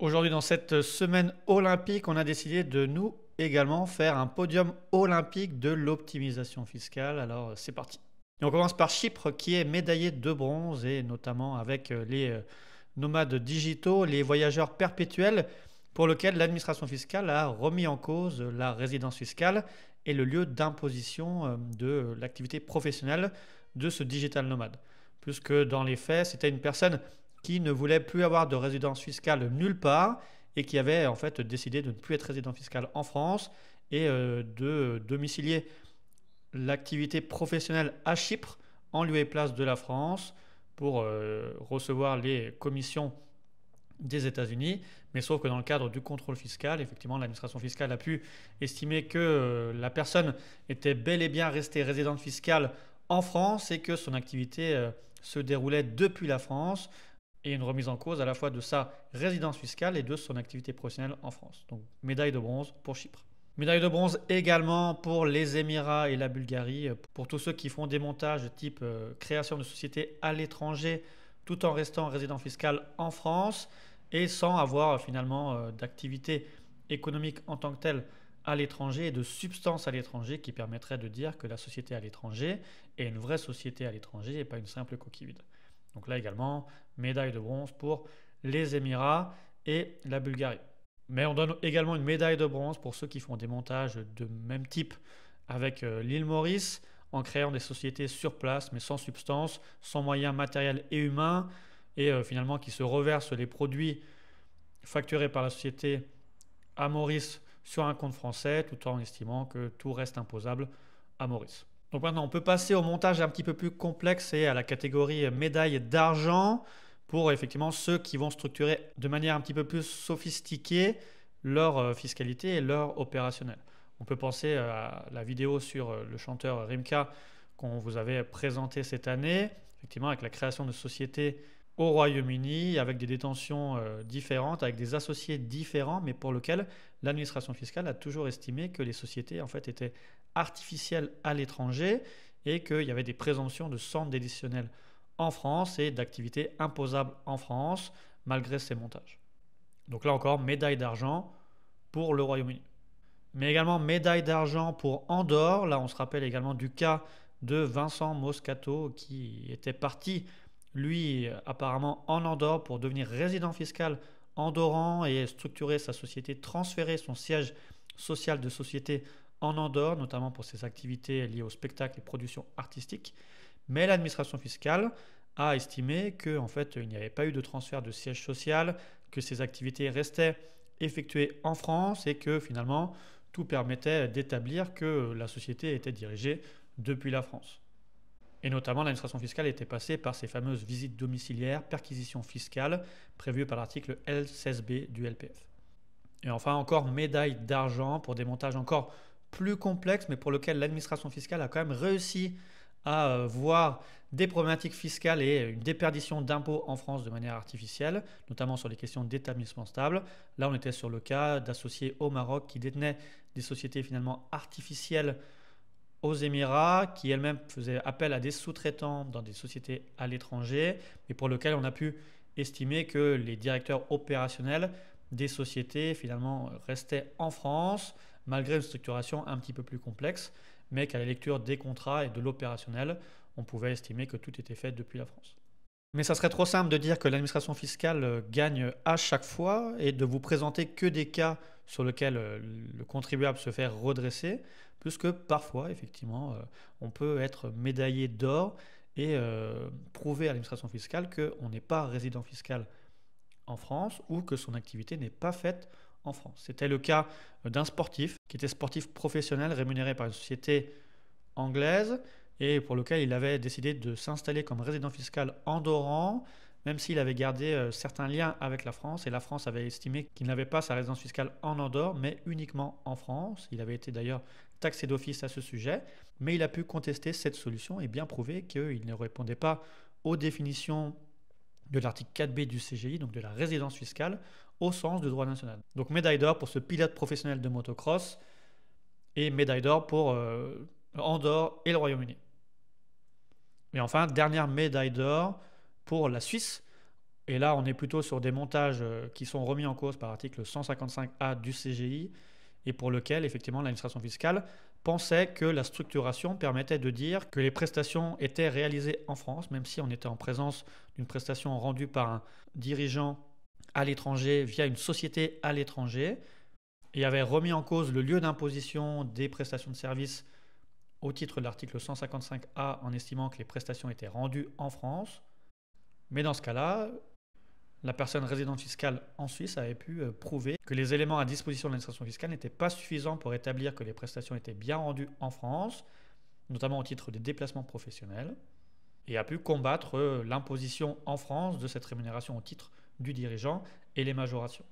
Aujourd'hui, dans cette semaine olympique, on a décidé de nous également faire un podium olympique de l'optimisation fiscale. Alors, c'est parti. on commence par Chypre qui est médaillé de bronze et notamment avec euh, les euh, nomades digitaux, les voyageurs perpétuels pour lesquels l'administration fiscale a remis en cause la résidence fiscale et le lieu d'imposition euh, de l'activité professionnelle de ce digital nomade. Puisque dans les faits, c'était une personne qui ne voulait plus avoir de résidence fiscale nulle part et qui avait en fait décidé de ne plus être résident fiscal en France et euh, de domicilier l'activité professionnelle à Chypre en lieu et place de la France pour euh, recevoir les commissions des États-Unis, mais sauf que dans le cadre du contrôle fiscal, effectivement, l'administration fiscale a pu estimer que euh, la personne était bel et bien restée résidente fiscale en France et que son activité se déroulait depuis la France, et une remise en cause à la fois de sa résidence fiscale et de son activité professionnelle en France. Donc médaille de bronze pour Chypre. Médaille de bronze également pour les Émirats et la Bulgarie, pour tous ceux qui font des montages type euh, création de société à l'étranger tout en restant résident fiscal en France et sans avoir euh, finalement euh, d'activité économique en tant que telle à l'étranger et de substance à l'étranger qui permettrait de dire que la société à l'étranger est une vraie société à l'étranger et pas une simple coquille vide. Donc là également, médaille de bronze pour les Émirats et la Bulgarie. Mais on donne également une médaille de bronze pour ceux qui font des montages de même type avec euh, l'île Maurice, en créant des sociétés sur place, mais sans substance, sans moyens matériels et humains, et euh, finalement qui se reversent les produits facturés par la société à Maurice sur un compte français, tout en estimant que tout reste imposable à Maurice. Donc maintenant, on peut passer au montage un petit peu plus complexe et à la catégorie médaille d'argent pour effectivement ceux qui vont structurer de manière un petit peu plus sophistiquée leur euh, fiscalité et leur opérationnel. On peut penser euh, à la vidéo sur euh, le chanteur Rimka qu'on vous avait présenté cette année, effectivement avec la création de sociétés au Royaume-Uni, avec des détentions euh, différentes, avec des associés différents, mais pour lequel l'administration fiscale a toujours estimé que les sociétés en fait étaient artificielles à l'étranger et qu'il y avait des présomptions de centres déditionnels en France et d'activités imposables en France malgré ces montages. Donc là encore, médaille d'argent pour le Royaume-Uni. Mais également médaille d'argent pour Andorre. Là, on se rappelle également du cas de Vincent Moscato qui était parti lui euh, apparemment en Andorre pour devenir résident fiscal andorran et structurer sa société, transférer son siège social de société en Andorre, notamment pour ses activités liées au spectacle et productions artistiques. Mais l'administration fiscale a estimé qu'en fait il n'y avait pas eu de transfert de siège social, que ses activités restaient effectuées en France et que finalement tout permettait d'établir que la société était dirigée depuis la France. Et notamment, l'administration fiscale était passée par ces fameuses visites domiciliaires, perquisitions fiscales, prévues par l'article L16B du LPF. Et enfin, encore médaille d'argent pour des montages encore plus complexes, mais pour lequel l'administration fiscale a quand même réussi à euh, voir des problématiques fiscales et une déperdition d'impôts en France de manière artificielle, notamment sur les questions d'établissement stable. Là, on était sur le cas d'associés au Maroc qui détenaient des sociétés finalement artificielles aux Émirats, qui elle-même faisait appel à des sous-traitants dans des sociétés à l'étranger, mais pour lequel on a pu estimer que les directeurs opérationnels des sociétés finalement restaient en France, malgré une structuration un petit peu plus complexe, mais qu'à la lecture des contrats et de l'opérationnel, on pouvait estimer que tout était fait depuis la France. Mais ça serait trop simple de dire que l'administration fiscale gagne à chaque fois et de vous présenter que des cas sur lequel euh, le contribuable se fait redresser, puisque parfois, effectivement, euh, on peut être médaillé d'or et euh, prouver à l'administration fiscale qu'on n'est pas résident fiscal en France ou que son activité n'est pas faite en France. C'était le cas d'un sportif qui était sportif professionnel rémunéré par une société anglaise et pour lequel il avait décidé de s'installer comme résident fiscal en Doran, même s'il avait gardé euh, certains liens avec la France, et la France avait estimé qu'il n'avait pas sa résidence fiscale en Andorre, mais uniquement en France. Il avait été d'ailleurs taxé d'office à ce sujet, mais il a pu contester cette solution et bien prouver qu'il ne répondait pas aux définitions de l'article 4B du CGI, donc de la résidence fiscale, au sens du droit national. Donc médaille d'or pour ce pilote professionnel de motocross et médaille d'or pour euh, Andorre et le Royaume-Uni. Et enfin, dernière médaille d'or pour la Suisse. Et là, on est plutôt sur des montages euh, qui sont remis en cause par l'article 155A du CGI et pour lequel, effectivement, l'administration fiscale pensait que la structuration permettait de dire que les prestations étaient réalisées en France, même si on était en présence d'une prestation rendue par un dirigeant à l'étranger via une société à l'étranger, et avait remis en cause le lieu d'imposition des prestations de services au titre de l'article 155A en estimant que les prestations étaient rendues en France. Mais dans ce cas-là, la personne résidente fiscale en Suisse avait pu euh, prouver que les éléments à disposition de l'administration fiscale n'étaient pas suffisants pour établir que les prestations étaient bien rendues en France, notamment au titre des déplacements professionnels, et a pu combattre euh, l'imposition en France de cette rémunération au titre du dirigeant et les majorations.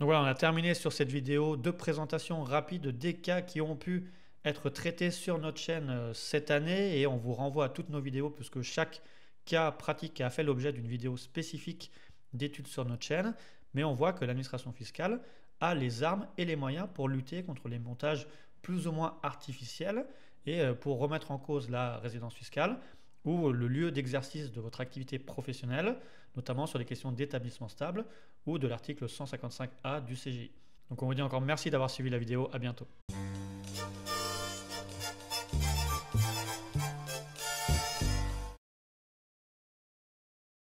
Donc voilà, on a terminé sur cette vidéo de présentation rapide des cas qui ont pu être traités sur notre chaîne euh, cette année et on vous renvoie à toutes nos vidéos puisque chaque cas pratique qui a fait l'objet d'une vidéo spécifique d'études sur notre chaîne, mais on voit que l'administration fiscale a les armes et les moyens pour lutter contre les montages plus ou moins artificiels et euh, pour remettre en cause la résidence fiscale ou le lieu d'exercice de votre activité professionnelle, notamment sur les questions d'établissement stable ou de l'article 155A du CGI. Donc on vous dit encore merci d'avoir suivi la vidéo, à bientôt.